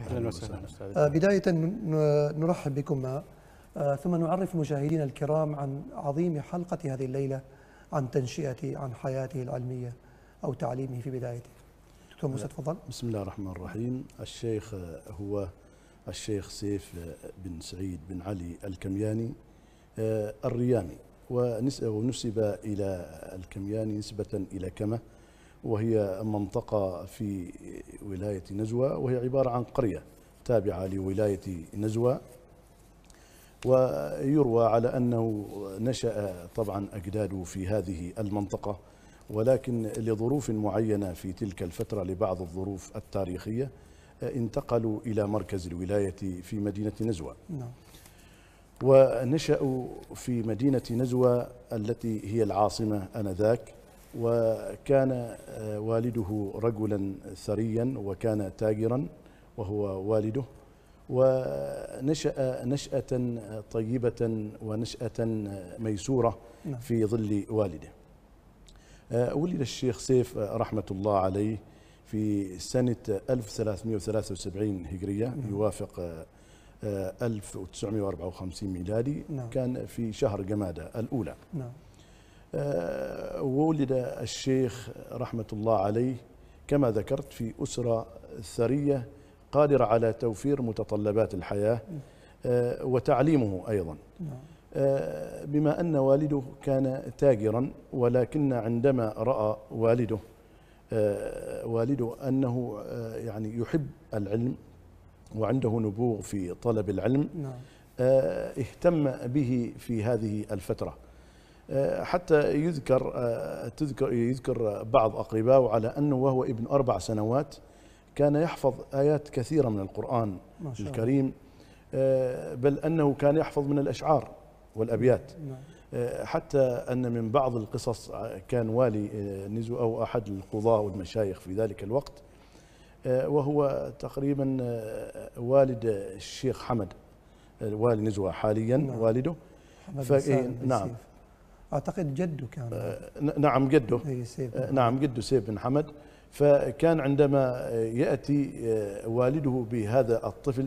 اهلا وسهلا استاذ آه، بدايه نرحب بكم آه، ثم نعرف مشاهدينا الكرام عن عظيم حلقه هذه الليله عن تنشئته عن حياته العلميه او تعليمه في بدايته دكتور موسى تفضل بسم الله الرحمن الرحيم الشيخ هو الشيخ سيف بن سعيد بن علي الكمياني آه، الريامي ونسب إلى الكمياني نسبة إلى كما وهي منطقة في ولاية نجوى وهي عبارة عن قرية تابعة لولاية نجوى ويروى على أنه نشأ طبعا أجداده في هذه المنطقة ولكن لظروف معينة في تلك الفترة لبعض الظروف التاريخية انتقلوا إلى مركز الولاية في مدينة نزوة نعم. ونشأوا في مدينة نزوة التي هي العاصمة أنذاك وكان آه، والده رجلا ثريا وكان تاجرا وهو والده ونشأ نشأة طيبة ونشأة ميسورة نعم. في ظل والده آه، ولد الشيخ سيف آه، رحمة الله عليه في سنة 1373 هجرية نعم. يوافق 1954 ميلادي نعم. كان في شهر جمادة الأولى نعم آه، ولد الشيخ رحمة الله عليه كما ذكرت في أسرة ثرية قادرة على توفير متطلبات الحياة آه، وتعليمه أيضا آه، بما أن والده كان تاجرا ولكن عندما رأى والده والده أنه يعني يحب العلم وعنده نبوغ في طلب العلم نعم. اهتم به في هذه الفتره آه، حتى يذكر آه، تذكر يذكر بعض أقربائه على أنه وهو ابن أربع سنوات كان يحفظ آيات كثيرة من القرآن ما شاء الكريم آه، بل أنه كان يحفظ من الأشعار والأبيات نعم. حتى أن من بعض القصص كان والي نزو أو أحد القضاة والمشايخ في ذلك الوقت وهو تقريبا والد الشيخ حمد والي نزوة حاليا نعم. والده حمد نعم اعتقد جده كان آه نعم جده إيه، آه نعم جده سيف بن حمد فكان عندما أه، ياتي أه، والده بهذا الطفل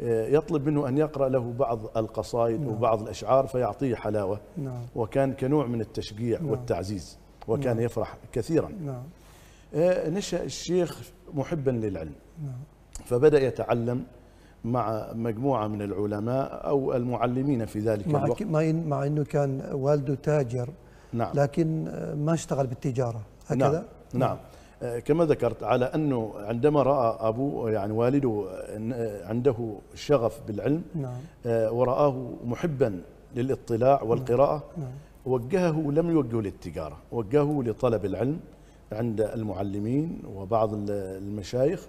أه، يطلب منه أن يقرأ له بعض القصائد نعم. وبعض الأشعار فيعطيه حلاوة نعم. وكان كنوع من التشجيع نعم. والتعزيز وكان نعم. يفرح كثيرا نعم. نشأ الشيخ محبا للعلم نعم. فبدأ يتعلم مع مجموعة من العلماء أو المعلمين في ذلك مع الوقت مع أنه كان والده تاجر نعم لكن ما اشتغل بالتجارة هكذا نعم, نعم. آه، كما ذكرت على أنه عندما رأى أبوه يعني والده عنده شغف بالعلم نعم. آه، ورآه محبا للاطلاع نعم، والقراءة نعم. وجهه لم يوجهه للتجارة وجهه لطلب العلم عند المعلمين وبعض المشايخ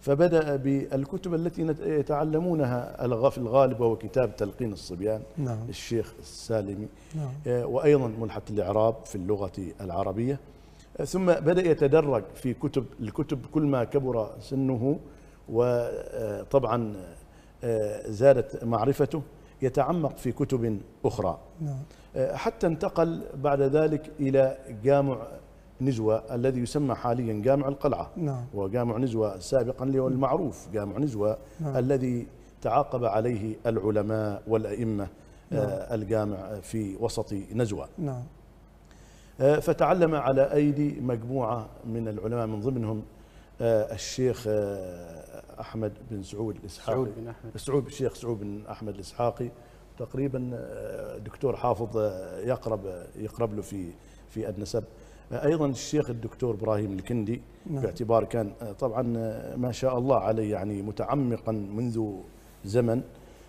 فبدأ بالكتب التي يتعلمونها في الغالب وهو كتاب تلقين الصبيان نعم. الشيخ السالمي نعم. آه، وأيضا منحة الإعراب في اللغة العربية آه، ثم بدأ يتدرج في كتب الكتب كل ما كبر سنه وطبعا آه، زادت معرفته يتعمق في كتب أخرى نعم. حتى انتقل بعد ذلك إلى جامع نزوة الذي يسمى حاليا جامع القلعة نعم. وجامع نزوة سابقا المعروف جامع نزوة نعم. الذي تعاقب عليه العلماء والأئمة آه، نعم. الجامع في وسط نزوة نعم. آه، فتعلم على أيدي مجموعة من العلماء من ضمنهم آه، الشيخ أحمد بن سعود الإسحاقي سعود بن أحمد سعود الشيخ سعود بن أحمد الإسحاقي تقريبا آه، دكتور حافظ آه، يقرب آه، يقرب له في في النسب ايضا الشيخ الدكتور ابراهيم الكندي نعم. باعتبار كان طبعا ما شاء الله عليه يعني متعمقا منذ زمن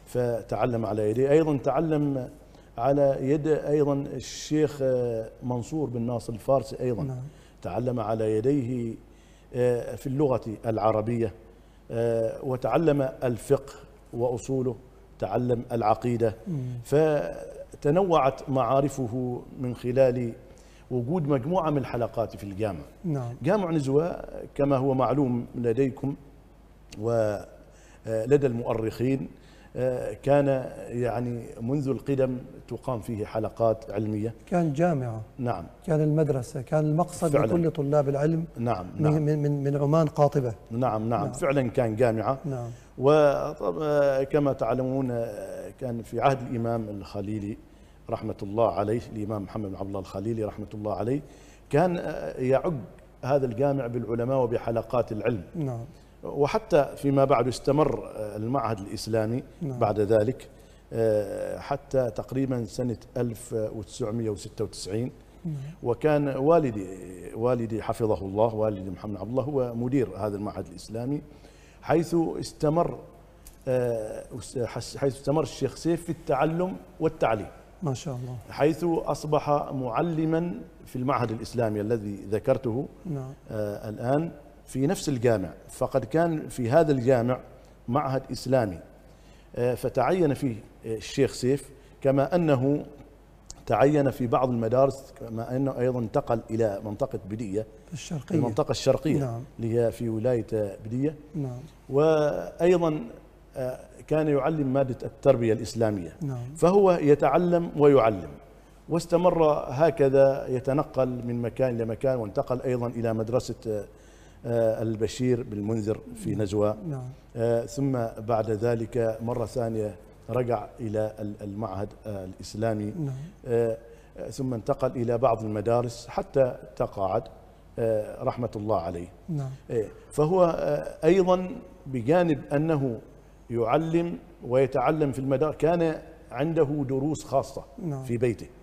فتعلم على يديه ايضا تعلم على يد ايضا الشيخ منصور بن ناصر الفارسي ايضا نعم. تعلم على يديه في اللغه العربيه وتعلم الفقه واصوله تعلم العقيدة فتنوعت معارفه من خلال وجود مجموعة من الحلقات في الجامع نعم. جامع نزوة كما هو معلوم لديكم ولدى آه، المؤرخين كان يعني منذ القدم تقام فيه حلقات علمية كان جامعة نعم كان المدرسة كان المقصد فعلا لكل طلاب العلم نعم نعم من, من, من عمان قاطبة نعم, نعم نعم فعلا كان جامعة نعم وكما تعلمون كان في عهد الإمام الخليلي رحمة الله عليه الإمام محمد بن عبد الله الخليلي رحمة الله عليه كان آه، يعج هذا الجامع بالعلماء وبحلقات العلم نعم وحتى فيما بعد استمر آه، المعهد الإسلامي نعم. بعد ذلك آه، حتى تقريبا سنة 1996 نعم. وكان والدي والدي حفظه الله والدي محمد عبد الله هو مدير هذا المعهد الإسلامي حيث استمر آه، حيث استمر الشيخ سيف في التعلم والتعليم ما شاء الله حيث أصبح معلما في المعهد الإسلامي الذي ذكرته نعم. الآن في نفس الجامع فقد كان في هذا الجامع معهد إسلامي آه، فتعين فيه آه، الشيخ سيف كما أنه تعين في بعض المدارس كما أنه أيضا انتقل إلى منطقة بدية الشرقية المنطقة الشرقية نعم. اللي هي في ولاية بدية نعم. وأيضا آه، كان يعلم مادة التربية الإسلامية نعم. فهو يتعلم ويعلم واستمر هكذا يتنقل من مكان إلى مكان وانتقل أيضا إلى مدرسة آه، البشير بالمنذر في نعم. نجوى نعم. آه، ثم بعد ذلك مرة ثانية رجع إلى المعهد الإسلامي نعم. آه، ثم انتقل إلى بعض المدارس حتى تقاعد رحمة الله عليه نعم. فهو أيضا بجانب أنه يعلم ويتعلم في المدارس كان عنده دروس خاصة نعم. في بيته